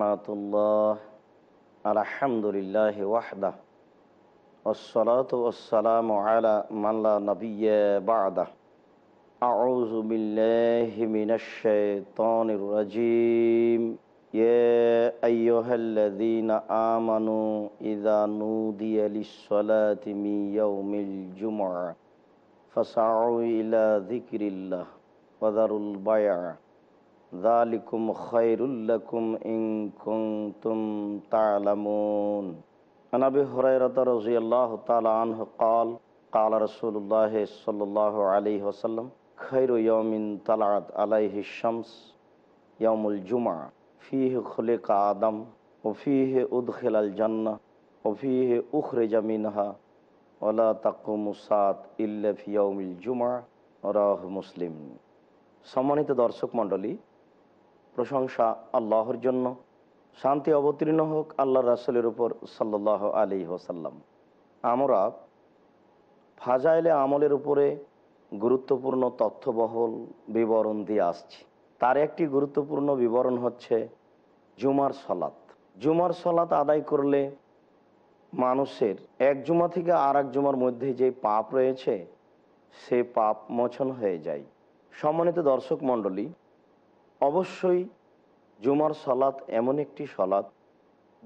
الحمد আলহামদুলিল্লাহ ওয়াহদা والصلاة والسلام على من لا نبي بعده أعوذ بالله من الشيطان الرجيم يا أيها الذين آمنوا إذا نودي للصلاة من يوم الجمعة فسعوا إلى ذكر الله وذروا البيع ذلكم خير لكم إن كنتم تعلمون عن أبي هريرة رضي الله تعالى عنه قال قال رسول الله صلى الله عليه وسلم خير يوم طلعت عليه الشمس يوم الجمعة فيه خلق آدم وفيه أدخل الجنة وفيه أخرج منها ولا تقوم الساعة إلا في يوم الجمعة রাহ মুসলিম সম্মানিত দর্শক মণ্ডলী প্রশংসা আল্লাহর জন্য শান্তি অবতীর্ণ হোক আল্লাহ রাসুলের উপর সাল্লাহ আলী হোসাল্লাম আমরা ফাজাইলে আমলের উপরে গুরুত্বপূর্ণ তথ্যবহল বিবরণ দিয়ে আসছি তার একটি গুরুত্বপূর্ণ বিবরণ হচ্ছে জুমার সলাত জুমার সলাত আদায় করলে মানুষের এক জুমা থেকে আর এক জুমার মধ্যে যে পাপ রয়েছে সে পাপ মোচন হয়ে যায় সম্মানিত দর্শক মণ্ডলী অবশ্যই জুমার সলাৎ এমন একটি সলাৎ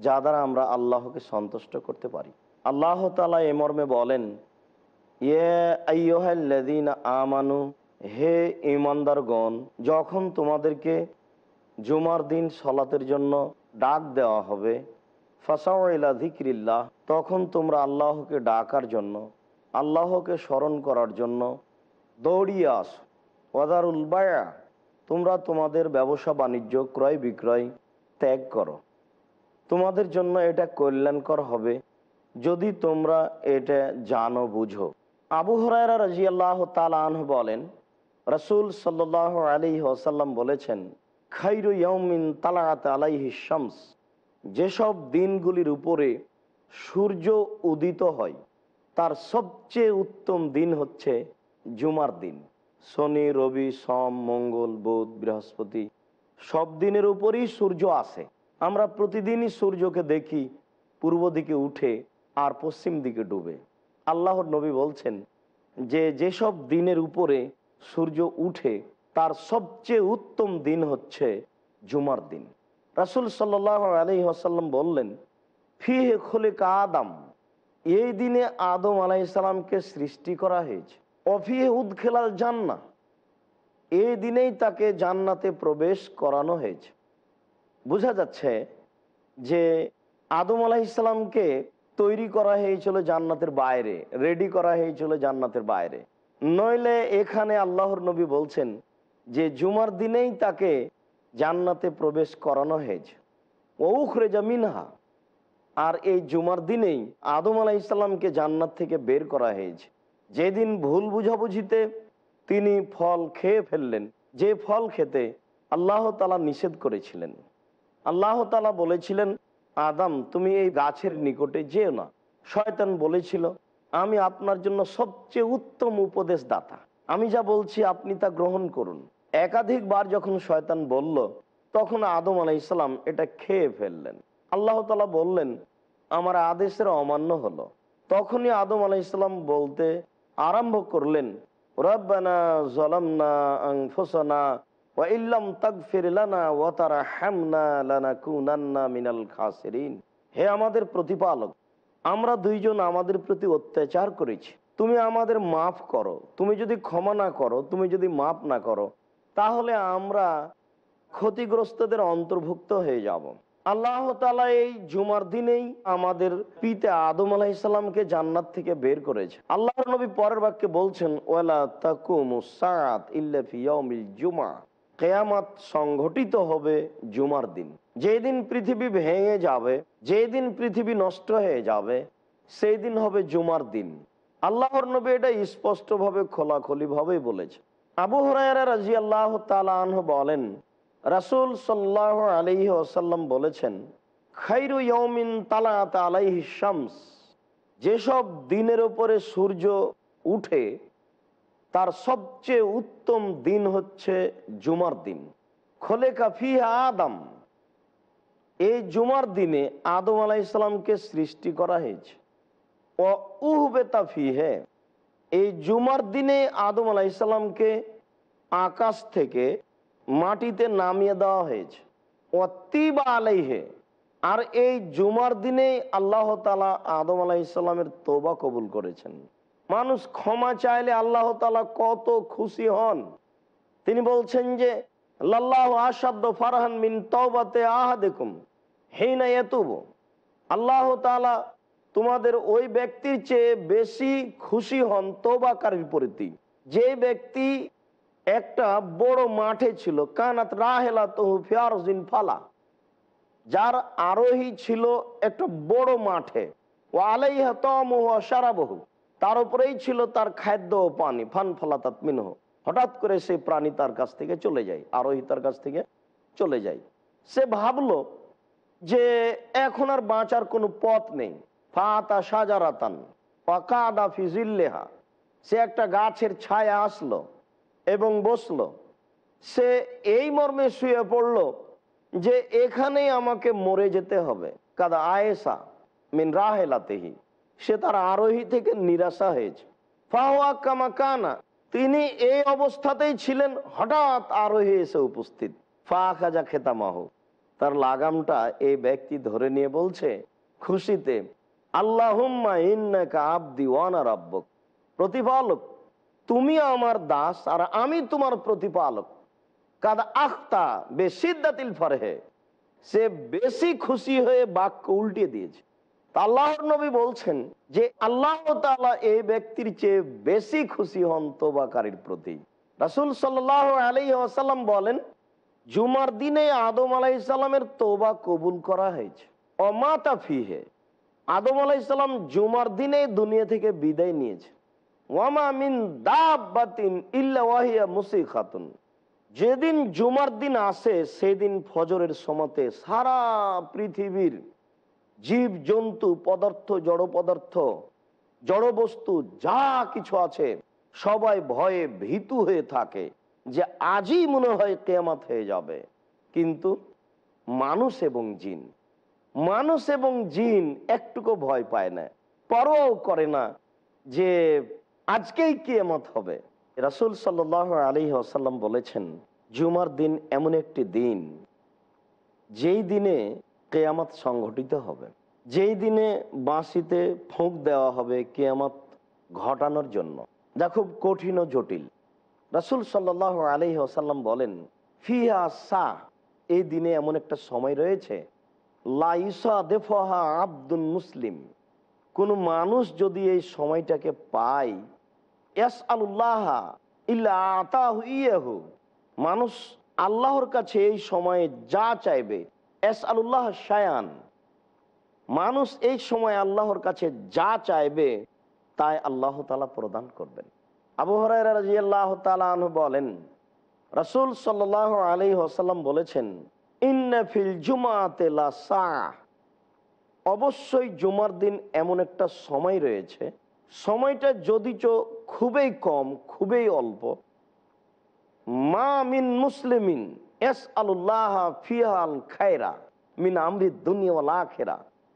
যা দ্বারা আমরা আল্লাহকে সন্তুষ্ট করতে পারি আল্লাহ তালা এ মর্মে বলেন ইয়ে আমানু হে ইমানদারগণ যখন তোমাদেরকে জুমার দিন সলাতের জন্য ডাক দেওয়া হবে ফাসাউলা ধিক্রিল্লাহ তখন তোমরা আল্লাহকে ডাকার জন্য আল্লাহকে স্মরণ করার জন্য দৌড়িয়ে আস ওয়াদারুল বায়া তোমরা তোমাদের ব্যবসা বাণিজ্য ক্রয় বিক্রয় ত্যাগ করো তোমাদের জন্য এটা কল্যাণকর হবে যদি তোমরা এটা জানো বুঝো আবু হরায়রা রাজি আল্লাহ তালাহ বলেন রসুল সাল্লাহ আলী ওসাল্লাম বলেছেন খাইরু ইয়ামিন তালাত আলাইহি শামস যেসব দিনগুলির উপরে সূর্য উদিত হয় তার সবচেয়ে উত্তম দিন হচ্ছে জুমার দিন শনি রবি সম মঙ্গল বুধ বৃহস্পতি সব দিনের উপরই সূর্য আসে আমরা প্রতিদিনই সূর্যকে দেখি পূর্ব দিকে উঠে আর পশ্চিম দিকে ডুবে আল্লাহর নবী বলছেন যে যেসব দিনের উপরে সূর্য উঠে তার সবচেয়ে উত্তম দিন হচ্ছে জুমার দিন রাসুল সাল্লাহ আলি আসাল্লাম বললেন ফিহে কা আদম এই দিনে আদম আলাইসালামকে সৃষ্টি করা হয়েছে অফিহুদ খেলাল জান্না এই দিনেই তাকে জান্নাতে প্রবেশ করানো হয়েছে বোঝা যাচ্ছে যে আদম আলাহিসাল্লামকে তৈরি করা হয়েছিল জান্নাতের বাইরে রেডি করা হয়েছিল জান্নাতের বাইরে নইলে এখানে আল্লাহর নবী বলছেন যে জুমার দিনেই তাকে জান্নাতে প্রবেশ করানো হয়েছে রেজা মিনহা আর এই জুমার দিনেই আদম আলাহ ইসলামকে জান্নাত থেকে বের করা হয়েছে যেদিন ভুল বুঝাবুঝিতে তিনি ফল খেয়ে ফেললেন যে ফল খেতে আল্লাহ তালা নিষেধ করেছিলেন আল্লাহ তালা বলেছিলেন আদাম তুমি এই গাছের নিকটে যেও না শয়তান বলেছিল আমি আপনার জন্য সবচেয়ে উত্তম উপদেশ দাতা আমি যা বলছি আপনি তা গ্রহণ করুন একাধিকবার যখন শয়তান বলল তখন আদম আলাইসাল্লাম এটা খেয়ে ফেললেন আল্লাহ তালা বললেন আমার আদেশের অমান্য হলো তখনই আদম আলাইসাল্লাম বলতে আরম্ভ করলেন রব্বানা জলামনা হে আমাদের প্রতিপালক আমরা দুইজন আমাদের প্রতি অত্যাচার করেছি তুমি আমাদের মাফ করো তুমি যদি ক্ষমা না করো তুমি যদি মাফ না করো তাহলে আমরা ক্ষতিগ্রস্তদের অন্তর্ভুক্ত হয়ে যাব আল্লাহ তালা এই জুমার দিনেই আমাদের পিতা আদম আলাহিসাল্লামকে জান্নাত থেকে বের করেছে আল্লাহ নবী পরের বাক্যে বলছেন ওয়ালা তাকুম জুমা কেয়ামাত সংঘটিত হবে জুমার দিন যেদিন পৃথিবী ভেঙে যাবে যেদিন পৃথিবী নষ্ট হয়ে যাবে সেই দিন হবে জুমার দিন আল্লাহর নবী এটা স্পষ্টভাবে খোলাখলিভাবেই বলেছে আবু হরাইরা রাজি আল্লাহ তালা বলেন রাসুল সাল্লাহ আলহি আসাল্লাম বলেছেন খাইরু ইয়মিন তালাত আলাইহ শামস যেসব দিনের ওপরে সূর্য উঠে তার সবচেয়ে উত্তম দিন হচ্ছে জুমার দিন খোলে কাফি আদম এই জুমার দিনে আদম আলাহ সৃষ্টি করা হয়েছে ও উহ বেতাফি হে এই জুমার দিনে আদম আলাইসাল্লামকে আকাশ থেকে মাটিতে নামিয়ে দেওয়া হয়েছে অতিবা আলাইহে আর এই জুমার দিনেই আল্লাহ তালা আদম আলাইসাল্লামের তোবা কবুল করেছেন মানুষ ক্ষমা চাইলে আল্লাহ তালা কত খুশি হন তিনি বলছেন যে লাল্লাহ আসাদ্দ ফারহান মিন তওবাতে আহা দেখুম হেইনা এতুব আল্লাহ তালা তোমাদের ওই ব্যক্তির চেয়ে বেশি খুশি হন তোবাকার বিপরীতে যে ব্যক্তি একটা বড় মাঠে ছিল কানাত রাহেলা তহু ফিয়ারজিন ফালা যার আরোহী ছিল একটা বড় মাঠে ও আলাইহা তমহ সারাবহু তার উপরেই ছিল তার খাদ্য ও পানি ফান ফলা তাতমিনহ হঠাৎ করে সেই প্রাণী তার কাছ থেকে চলে যায় আরোহী তার কাছ থেকে চলে যায় সে ভাবল যে এখন আর বাঁচার কোনো পথ নেই ফাতা সাজারাতান ফাকাদা ফিজিল্লেহা সে একটা গাছের ছায়া আসলো এবং বসল সে এই মর্মে শুয়ে পড়ল যে এখানেই আমাকে মরে যেতে হবে কাদা আয়েসা মিন রাহেলাতেহি সে তার আরোহী থেকে নিরাশা হয়েছে ফাহা কামা কানা তিনি এই অবস্থাতেই ছিলেন হঠাৎ আরোহী এসে উপস্থিত ফা খাজা খেতামাহ তার লাগামটা এই ব্যক্তি ধরে নিয়ে বলছে খুশিতে আল্লাহ আব্দি ওয়ানা রাব্বক প্রতিপালক তুমি আমার দাস আর আমি তোমার প্রতিপালক কাদ আখতা বেশিদ্দাতিল ফরহে সে বেশি খুশি হয়ে বাক্য উল্টে দিয়েছে আল্লাহর নবী বলছেন যে আল্লাহ এই ব্যক্তির চেয়ে বেশি খুশি হন তোবাকারীর প্রতি রাসুল সাল্লাহ আলি বলেন জুমার দিনে আদম আলাই তোবা কবুল করা হয়েছে অমাতা ফিহে আদম আলাই জুমার দিনে দুনিয়া থেকে বিদায় নিয়েছে খাতুন যেদিন জুমার দিন আসে সেদিন ফজরের সমাতে সারা পৃথিবীর জীব জন্তু পদার্থ জড় পদার্থ জড় বস্তু যা কিছু আছে সবাই ভয়ে ভীতু হয়ে থাকে যে আজই মনে হয় কেমাত হয়ে যাবে কিন্তু মানুষ এবং জিন মানুষ এবং জিন একটুকু ভয় পায় না পরও করে না যে আজকেই কিয়ামত হবে রাসুল সাল আলী আসাল্লাম বলেছেন জুমার দিন এমন একটি দিন যেই দিনে কেয়ামত সংঘটিত হবে যেই দিনে বাঁশিতে ফোঁক দেওয়া হবে কেয়ামত ঘটানোর জন্য যা খুব কঠিন ও জটিল রাসুল সাল্লাহ আলী আসাল্লাম বলেন ফিয়া সা এই দিনে এমন একটা সময় রয়েছে লাইসা দেফহা আব্দুল মুসলিম কোন মানুষ যদি এই সময়টাকে পায় এস আল্লাহ মানুষ আল্লাহর কাছে এই সময়ে যা চাইবে এস আল্লাহ মানুষ এই সময় আল্লাহর কাছে যা চাইবে তাই আল্লাহ তালা প্রদান করবেন আবু আল্লাহ তালু বলেন রসুল সাল আলী হাসাল্লাম বলেছেন ইন্নফিল জুমাতে লা সাহ অবশ্যই জুমার দিন এমন একটা সময় রয়েছে সময়টা যদি খুবই কম খুবই অল্প মা মিন মুসলিমিন এস আল্লাহ ফিহাল খায়রা মিন আমৃত দুনিয়া খেরা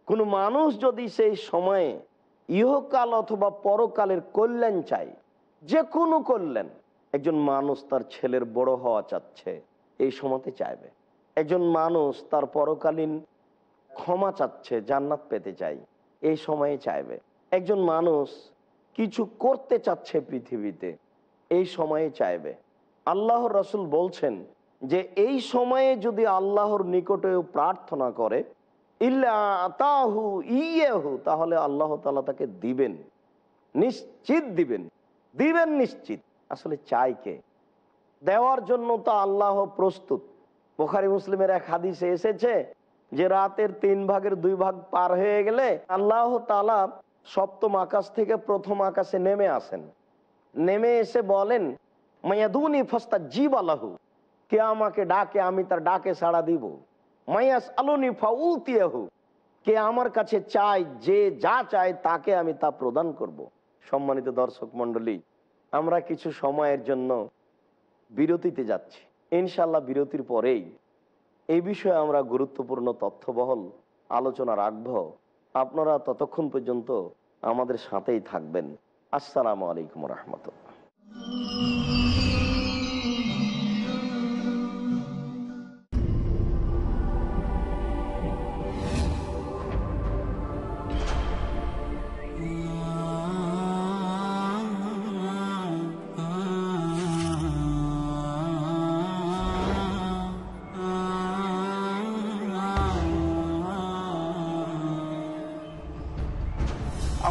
কোন মানুষ যদি সেই সময়ে ইহকাল অথবা পরকালের কল্যাণ চাই যে কোনো করলেন একজন মানুষ তার ছেলের বড় হওয়া চাচ্ছে এই সময়তে চাইবে একজন মানুষ তার পরকালীন ক্ষমা চাচ্ছে জান্নাত পেতে চাই এই সময়ে চাইবে একজন মানুষ কিছু করতে চাচ্ছে পৃথিবীতে এই সময়ে চাইবে আল্লাহ রসুল বলছেন যে এই সময়ে যদি আল্লাহর নিকটে প্রার্থনা করে ইহু ইয়েহু তাহলে আল্লাহ তালা তাকে দিবেন নিশ্চিত দিবেন দিবেন নিশ্চিত আসলে চাই কে দেওয়ার জন্য তো আল্লাহ প্রস্তুত বোখারি মুসলিমের এক হাদিসে এসেছে যে রাতের তিন ভাগের দুই ভাগ পার হয়ে গেলে আল্লাহ তালা সপ্তম আকাশ থেকে প্রথম আকাশে নেমে আসেন নেমে এসে বলেন মায়াদুনি ফস্তা জীব আলাহু কে আমাকে ডাকে আমি তার ডাকে সাড়া দিব মাইয়াস আলুনি ফাউতিয়াহু কে আমার কাছে চায় যে যা চায় তাকে আমি তা প্রদান করব। সম্মানিত দর্শক মন্ডলী আমরা কিছু সময়ের জন্য বিরতিতে যাচ্ছি ইনশাল্লাহ বিরতির পরেই এই বিষয়ে আমরা গুরুত্বপূর্ণ তথ্যবহল আলোচনা রাখব আপনারা ততক্ষণ পর্যন্ত আমাদের সাথেই থাকবেন আসসালামু আলাইকুম রহমতুল্লাহ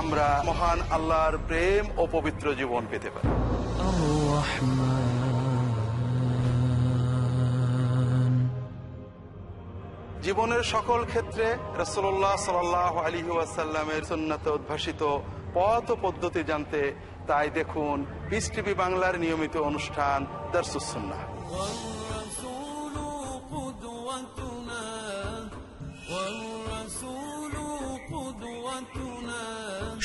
আমরা মহান আল্লাহর প্রেম ও পবিত্র জীবন পেতে পারি জীবনের সকল ক্ষেত্রে রসোল্লাহ সাল আলী ওয়াসাল্লামের সন্ন্যতে উদ্ভাসিত পথ পদ্ধতি জানতে তাই দেখুন বিস টিভি বাংলার নিয়মিত অনুষ্ঠান দর্শুসন্না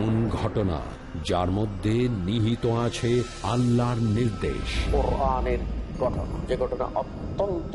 এমন ঘটনা যার মধ্যে নিহিত আছে আল্লাহর নির্দেশ যে ঘটনা অত্যন্ত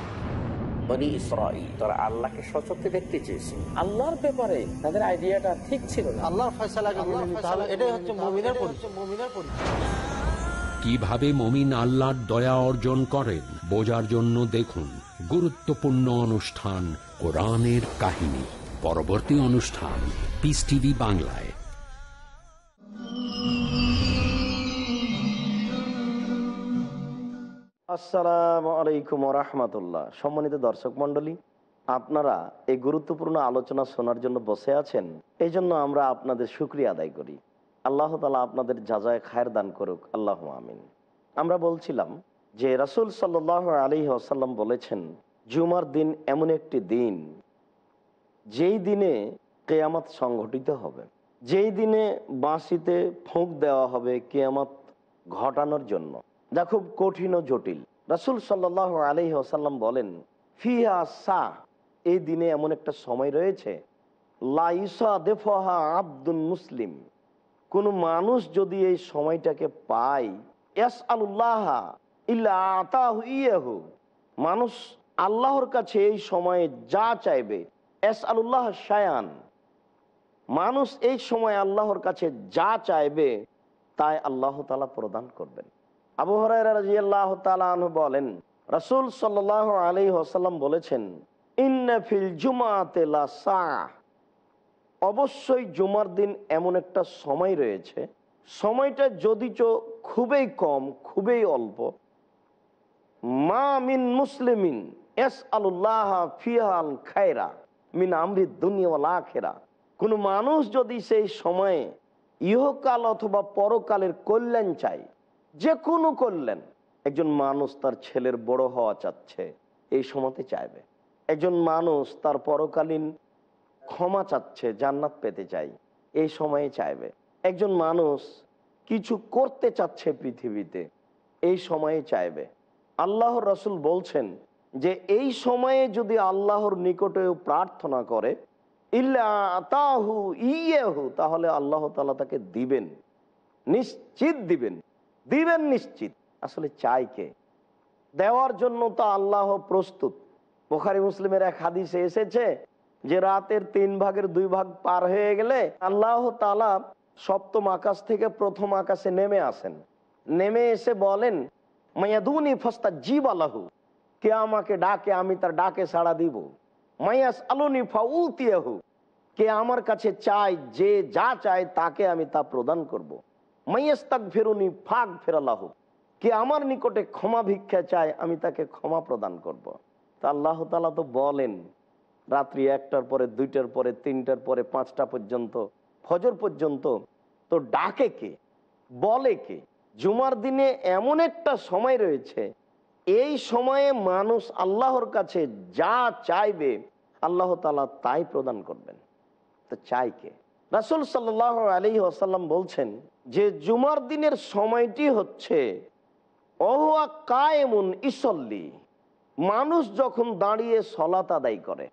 বনি ইসরাইল তারা আল্লাহকে সচত্বে দেখতে চেয়েছে আল্লাহর ব্যাপারে তাদের আইডিয়াটা ঠিক ছিল না আল্লাহর ফয়সালা এটাই হচ্ছে কিভাবে মমিন আল্লাহর দয়া অর্জন করেন বোঝার জন্য দেখুন গুরুত্বপূর্ণ অনুষ্ঠান কোরআনের কাহিনী পরবর্তী অনুষ্ঠান পিস টিভি বাংলায় আসসালাম আলাইকুম রহমতুল্লাহ সম্মানিত দর্শক মন্ডলী আপনারা এই গুরুত্বপূর্ণ আলোচনা শোনার জন্য বসে আছেন এই জন্য আমরা আপনাদের সুক্রিয়া আদায় করি আল্লাহ তালা আপনাদের যা যায় খায়ের দান করুক আল্লাহ আমিন আমরা বলছিলাম যে রাসুল সাল্লাহ আলী আসাল্লাম বলেছেন জুমার দিন এমন একটি দিন যেই দিনে কেয়ামাত সংঘটিত হবে যেই দিনে বাঁশিতে ফোঁক দেওয়া হবে কেয়ামত ঘটানোর জন্য যা খুব কঠিন ও জটিল রাসুল সাল্লাহ আলহি আসাল্লাম বলেন ফিয়া সা এই দিনে এমন একটা সময় রয়েছে লাইসা দেফহা আব্দুল মুসলিম কোন মানুষ যদি এই সময়টাকে পায় এস ইয়াহু মানুষ আল্লাহর কাছে এই সময়ে যা চাইবে এস আল্লাহ শায়ান মানুষ এই সময় আল্লাহর কাছে যা চাইবে তাই আল্লাহ তালা প্রদান করবেন আবহাওয়ার বলেন রাসুল সাল্লাহ আলী হাসাল্লাম বলেছেন অবশ্যই জুমার দিন এমন একটা সময় রয়েছে সময়টা যদি খুবই কম খুবই অল্প মা মিন মুসলিমিন এস আল্লাহ ফিহাল খায়রা মিন আমৃত দুনিয়া খেরা কোন মানুষ যদি সেই সময়ে ইহকাল অথবা পরকালের কল্যাণ চায় যে কোনো করলেন একজন মানুষ তার ছেলের বড় হওয়া চাচ্ছে এই সময়তে চাইবে একজন মানুষ তার পরকালীন ক্ষমা চাচ্ছে জান্নাত পেতে চাই এই সময়ে চাইবে একজন মানুষ কিছু করতে চাচ্ছে পৃথিবীতে এই সময়ে চাইবে আল্লাহর রসুল বলছেন যে এই সময়ে যদি আল্লাহর নিকটে প্রার্থনা করে ইল্লাহু ইয়েহু তাহলে আল্লাহ তালা তাকে দিবেন নিশ্চিত দিবেন দিবেন নিশ্চিত আসলে চাই কে দেওয়ার জন্য তো আল্লাহ প্রস্তুত বোখারি মুসলিমের এক হাদিসে এসেছে যে রাতের তিন ভাগের দুই ভাগ পার হয়ে গেলে আল্লাহ তালা সপ্তম আকাশ থেকে প্রথম আকাশে নেমে আসেন নেমে এসে বলেন মায়াদুনি ফস্তা জীব আল্লাহু কে আমাকে ডাকে আমি তার ডাকে সাড়া দিব মায়াস আলুনি ফাউতিয়াহু কে আমার কাছে চাই যে যা চায় তাকে আমি তা প্রদান করব। মাইয়াস্তাক ফেরুনি ফাঁক ফেরাল্লাহ কে আমার নিকটে ক্ষমা ভিক্ষা চায় আমি তাকে ক্ষমা প্রদান করব। তা আল্লাহ তালা তো বলেন রাত্রি একটার পরে দুইটার পরে তিনটার পরে পাঁচটা পর্যন্ত ফজর পর্যন্ত তো ডাকে কে বলে কে জুমার দিনে এমন একটা সময় রয়েছে এই সময়ে মানুষ আল্লাহর কাছে যা চাইবে আল্লাহ তালা তাই প্রদান করবেন তো চাই কে রাসুল সাল আলী আসাল্লাম বলছেন যে জুমার দিনের সময়টি হচ্ছে অহুয়া কায়েমুন ইসল্লি মানুষ যখন দাঁড়িয়ে সলাত আদায় করে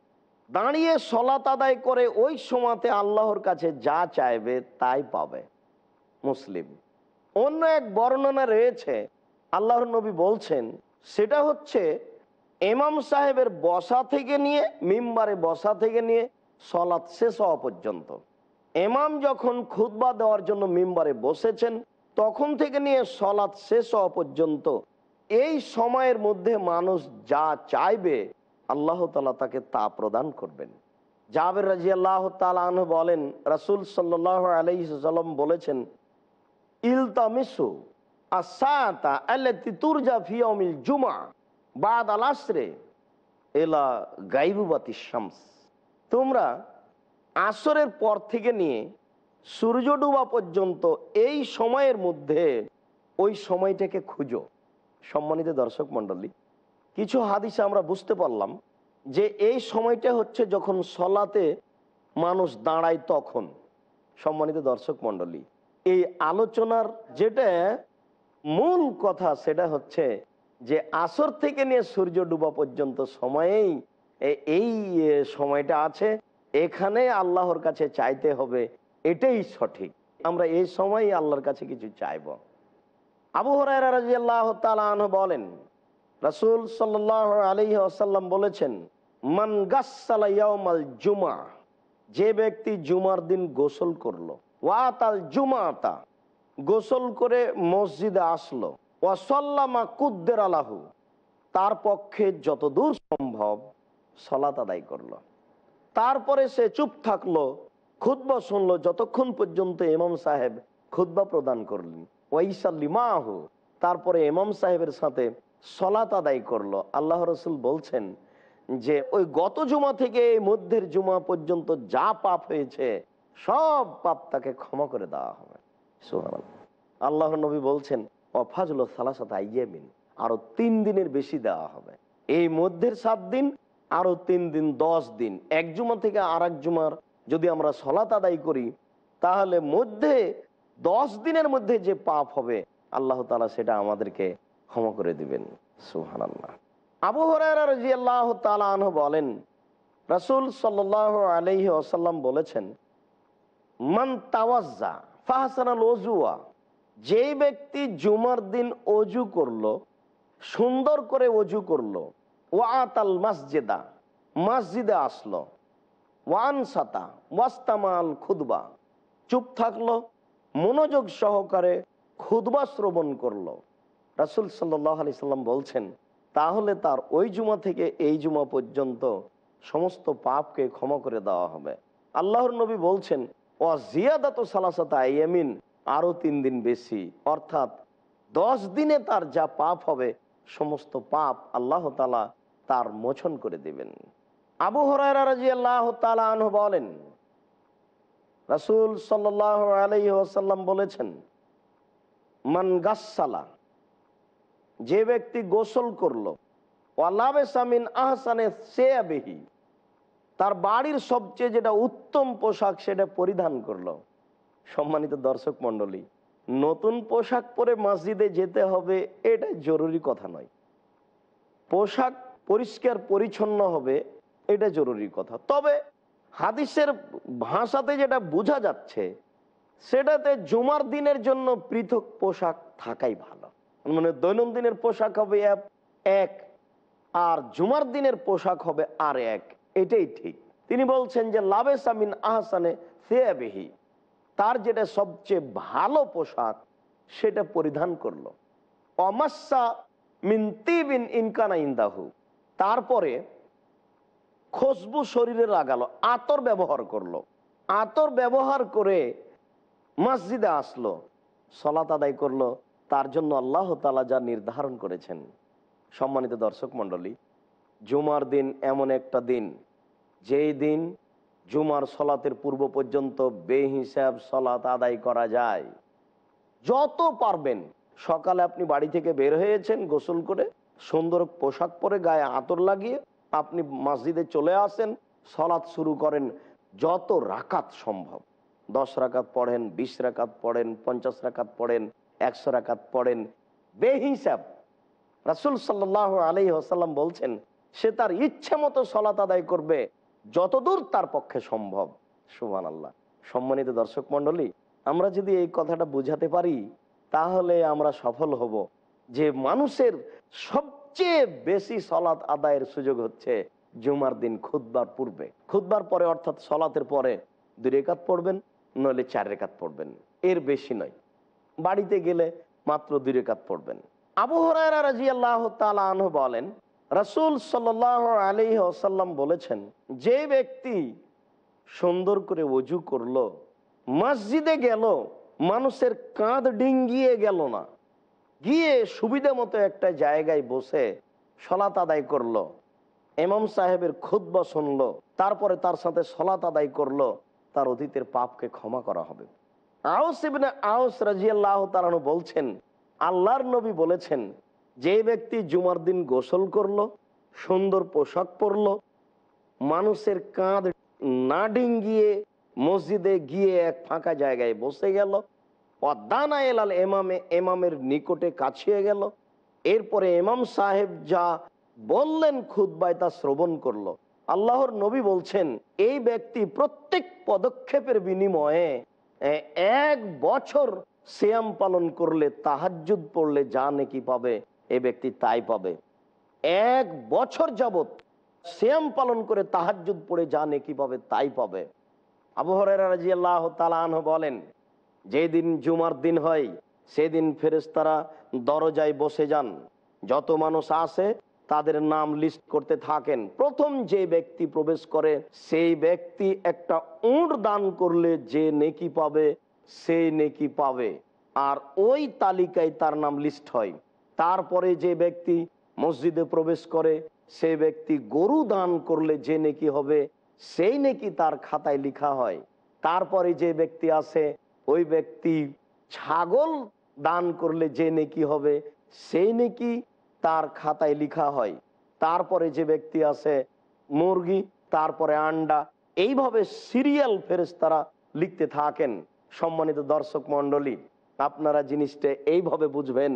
দাঁড়িয়ে সলাত আদায় করে ওই সময়তে আল্লাহর কাছে যা চাইবে তাই পাবে মুসলিম অন্য এক বর্ণনা রয়েছে আল্লাহর নবী বলছেন সেটা হচ্ছে এমাম সাহেবের বসা থেকে নিয়ে মিম্বারে বসা থেকে নিয়ে সলাৎ শেষ হওয়া পর্যন্ত এমাম যখন খুতবা দেওয়ার জন্য মেম্বারে বসেছেন তখন থেকে নিয়ে সলাৎ শেষ হওয়া পর্যন্ত এই সময়ের মধ্যে মানুষ যা চাইবে আল্লাহ তালা তাকে তা প্রদান করবেন জাবের রাজি আল্লাহ তালু বলেন রাসুল সাল্লাহ আলাইসাল্লাম বলেছেন ইলতামিসু জুমা বাদ এলা শামস তোমরা আসরের পর থেকে নিয়ে সূর্য ডুবা পর্যন্ত এই সময়ের মধ্যে ওই সময়টাকে খুঁজো সম্মানিত দর্শক মণ্ডলী কিছু হাদিসে আমরা বুঝতে পারলাম যে এই সময়টা হচ্ছে যখন সলাতে মানুষ দাঁড়ায় তখন সম্মানিত দর্শক মণ্ডলী এই আলোচনার যেটা মূল কথা সেটা হচ্ছে যে আসর থেকে নিয়ে সূর্য ডুবা পর্যন্ত সময়েই এই সময়টা আছে এখানে আল্লাহর কাছে চাইতে হবে এটাই সঠিক আমরা এই সময় আল্লাহর কাছে কিছু চাইব আবু হরাই বলেন রাসুল সাল্লাহ আলী আসাল্লাম বলেছেন মান গাছাল জুমা যে ব্যক্তি জুমার দিন গোসল করলো ওয়াতাল জুমাতা গোসল করে মসজিদে আসলো ওয়াসাল্লামা কুদ্দের আলাহু তার পক্ষে যতদূর সম্ভব সলাত আদায় করলো তারপরে সে চুপ থাকলো খুদ্া শুনলো যতক্ষণ পর্যন্ত এমাম সাহেব খুদ্া প্রদান করলেন ওয়াইসাল্লিমাহু তারপরে এমাম সাহেবের সাথে সলাত আদায় করলো আল্লাহ রসুল বলছেন যে ওই গত জুমা থেকে এই মধ্যের জুমা পর্যন্ত যা পাপ হয়েছে সব পাপ তাকে ক্ষমা করে দেওয়া হবে আল্লাহ নবী বলছেন অফাজল সালাসাত আইয়ামিন আরো তিন দিনের বেশি দেওয়া হবে এই মধ্যের সাত দিন আরো তিন দিন দশ দিন এক জুমা থেকে আর এক জুমার যদি আমরা সলাত আদায় করি তাহলে মধ্যে দশ দিনের মধ্যে যে পাপ হবে আল্লাহ তালা সেটা আমাদেরকে ক্ষমা করে দিবেন সুহান আল্লাহ আবু হরারি আল্লাহ তালাহ বলেন রাসুল সাল আলহি আসাল্লাম বলেছেন মান তাওয়াজ্জা ফাহসানাল ওজুয়া যেই ব্যক্তি জুমার দিন অজু করল সুন্দর করে অজু করলো ওয়াতাল মসজিদা মসজিদে আসলো ওয়ান সাতা ওয়াস্তামাল খুদবা চুপ থাকলো মনোযোগ সহকারে খুদবা শ্রবণ করলো রাসুল সাল্লাহ সাল্লাম বলছেন তাহলে তার ওই জুমা থেকে এই জুমা পর্যন্ত সমস্ত পাপকে ক্ষমা করে দেওয়া হবে আল্লাহর নবী বলছেন ও তো সালাসাতা ইয়ামিন আরও তিন দিন বেশি অর্থাৎ দশ দিনে তার যা পাপ হবে সমস্ত পাপ আল্লাহ তালা তার মোছন করে দেবেন আবু হরাইরাজিয়াল্লাহ বলেন রাসুল সাল্লাম বলেছেন মান গাছালা যে ব্যক্তি গোসল করলো ওয়ালাবেসামিন আহসানে সেয়াবেহি তার বাড়ির সবচেয়ে যেটা উত্তম পোশাক সেটা পরিধান করলো সম্মানিত দর্শক মন্ডলী নতুন পোশাক পরে মসজিদে যেতে হবে এটা জরুরি কথা নয় পোশাক পরিষ্কার পরিচ্ছন্ন হবে এটা জরুরি কথা তবে হাদিসের ভাষাতে যেটা বোঝা যাচ্ছে সেটাতে জুমার দিনের জন্য পৃথক পোশাক থাকাই ভালো মানে দৈনন্দিনের পোশাক হবে এক আর জুমার দিনের পোশাক হবে আর এক এটাই ঠিক তিনি বলছেন যে সামিন আহসানে সেহি তার যেটা সবচেয়ে ভালো পোশাক সেটা পরিধান করলো অমাসা মিন তিবিন ইনকানা ইন্দাহু তারপরে খুশবু শরীরে লাগালো আতর ব্যবহার করলো আতর ব্যবহার করে মসজিদে আসলো সলাত আদায় করলো তার জন্য আল্লাহ তালা যা নির্ধারণ করেছেন সম্মানিত দর্শক মণ্ডলী জুমার দিন এমন একটা দিন যেই দিন জুমার সলাতের পূর্ব পর্যন্ত বেহিসাব সলাত আদায় করা যায় যত পারবেন সকালে আপনি বাড়ি থেকে বের হয়েছেন গোসল করে সুন্দর পোশাক পরে গায়ে আতর লাগিয়ে আপনি মসজিদে চলে আসেন সলাৎ শুরু করেন যত রাকাত সম্ভব দশ রাকাত পড়েন বিশ রাকাত পড়েন পঞ্চাশ রাকাত পড়েন একশো রাকাত পড়েন বেহিসাব রাসুল সাল্লাহ আলি আসাল্লাম বলছেন সে তার ইচ্ছে মতো সলাত আদায় করবে যতদূর তার পক্ষে সম্ভব সুমান আল্লাহ সম্মানিত দর্শক মন্ডলী আমরা যদি এই কথাটা বুঝাতে পারি তাহলে আমরা সফল হব যে মানুষের সবচেয়ে বেশি সলাৎ আদায়ের সুযোগ হচ্ছে জুমার দিন খুদবার পূর্বে খুদবার পরে অর্থাৎ সলাতের পরে দুই রেখাত পড়বেন নইলে চার রেখাত পড়বেন এর বেশি নয় বাড়িতে গেলে মাত্র দুই রেখাত পড়বেন আবু হরায়রা বলেন রসুল সাল আলী আসাল্লাম বলেছেন যে ব্যক্তি সুন্দর করে অজু করলো মসজিদে গেল মানুষের কাঁধ ডিঙ্গিয়ে গেল না গিয়ে সুবিধা মতো একটা জায়গায় বসে সলাত আদায় করলো এমাম সাহেবের খুদ্া শুনলো তারপরে তার সাথে সলাত আদায় করলো তার অতীতের পাপকে ক্ষমা করা হবে আউস ইবনে আউস রাজিয়াল্লাহ বলছেন আল্লাহর নবী বলেছেন যে ব্যক্তি জুমার দিন গোসল করলো সুন্দর পোশাক পরল মানুষের কাঁধ না ডিঙ্গিয়ে মসজিদে গিয়ে এক ফাঁকা জায়গায় বসে গেল অদানা এলাল এমামে এমামের নিকটে কাছিয়ে গেল এরপরে এমাম সাহেব যা বললেন খুদ্বায় তা শ্রবণ করলো আল্লাহর নবী বলছেন এই ব্যক্তি প্রত্যেক পদক্ষেপের বিনিময়ে এক বছর সিয়াম পালন করলে তাহাজুদ পড়লে যা নাকি পাবে এ ব্যক্তি তাই পাবে এক বছর যাবৎ সিয়াম পালন করে তাহাজুদ পড়ে যা নাকি পাবে তাই পাবে আবহরাজি আল্লাহ তালাহ বলেন যেদিন জুমার দিন হয় সেদিন ফেরেস্তারা দরজায় বসে যান যত মানুষ আসে তাদের নাম লিস্ট করতে থাকেন প্রথম যে ব্যক্তি প্রবেশ করে সেই ব্যক্তি একটা উঁট দান করলে যে নেকি পাবে সেই নেকি পাবে আর ওই তালিকায় তার নাম লিস্ট হয় তারপরে যে ব্যক্তি মসজিদে প্রবেশ করে সে ব্যক্তি গরু দান করলে যে নেকি হবে সেই নেকি তার খাতায় লিখা হয় তারপরে যে ব্যক্তি আসে ওই ব্যক্তি ছাগল দান করলে যে নেকি হবে সেই নেকি তার খাতায় লিখা হয় তারপরে যে ব্যক্তি আছে মুরগি তারপরে আন্ডা এইভাবে সিরিয়াল ফেরেস তারা লিখতে থাকেন সম্মানিত দর্শক মন্ডলী আপনারা জিনিসটা এইভাবে বুঝবেন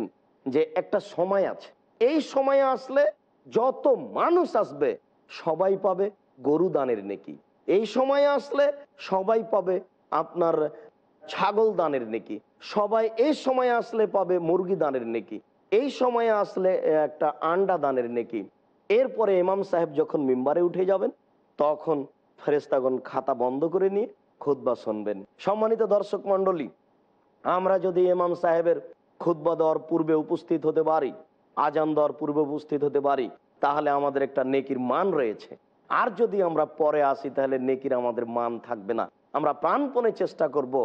যে একটা সময় আছে এই সময়ে আসলে যত মানুষ আসবে সবাই পাবে গরু দানের নেকি এই সময় আসলে সবাই পাবে আপনার ছাগল দানের নেকি সবাই এই সময় আসলে পাবে মুরগি দানের নেকি এই সময় আসলে একটা আন্ডা দানের নেকি এরপরে ইমাম সাহেব যখন মিম্বারে উঠে যাবেন তখন ফেরেস্তাগণ খাতা বন্ধ করে নিয়ে খুদ্া শুনবেন সম্মানিত দর্শক মন্ডলী আমরা যদি ইমাম সাহেবের খুদ্া দেওয়ার পূর্বে উপস্থিত হতে পারি আজান দেওয়ার পূর্বে উপস্থিত হতে পারি তাহলে আমাদের একটা নেকির মান রয়েছে আর যদি আমরা পরে আসি তাহলে নেকির আমাদের মান থাকবে না আমরা প্রাণপণে চেষ্টা করব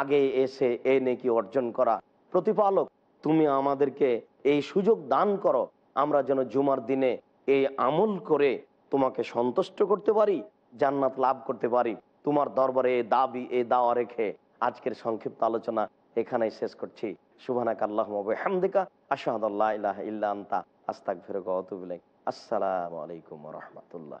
আগে এসে এ নেকি অর্জন করা প্রতিপালক তুমি আমাদেরকে এই সুযোগ দান করো আমরা যেন জুমার দিনে এই আমল করে তোমাকে সন্তুষ্ট করতে পারি জান্নাত লাভ করতে পারি তোমার দরবারে এ দাবি এ দাওয়া রেখে আজকের সংক্ষিপ্ত আলোচনা এখানেই শেষ করছি সুবানাক আল্লাহমদিকা আসাদ আস্তাক আসসালামু আলাইকুম রহমতুল্লাহ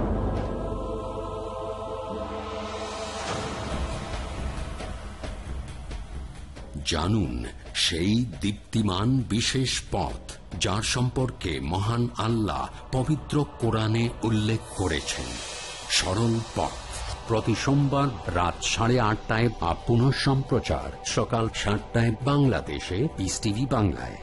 জানুন সেই দীপ্তিমান বিশেষ পথ যার সম্পর্কে মহান আল্লাহ পবিত্র কোরআনে উল্লেখ করেছেন সরল পথ প্রতি সোমবার রাত সাড়ে আটটায় বা পুনঃ সম্প্রচার সকাল সাতটায় বাংলাদেশে ইস টিভি বাংলায়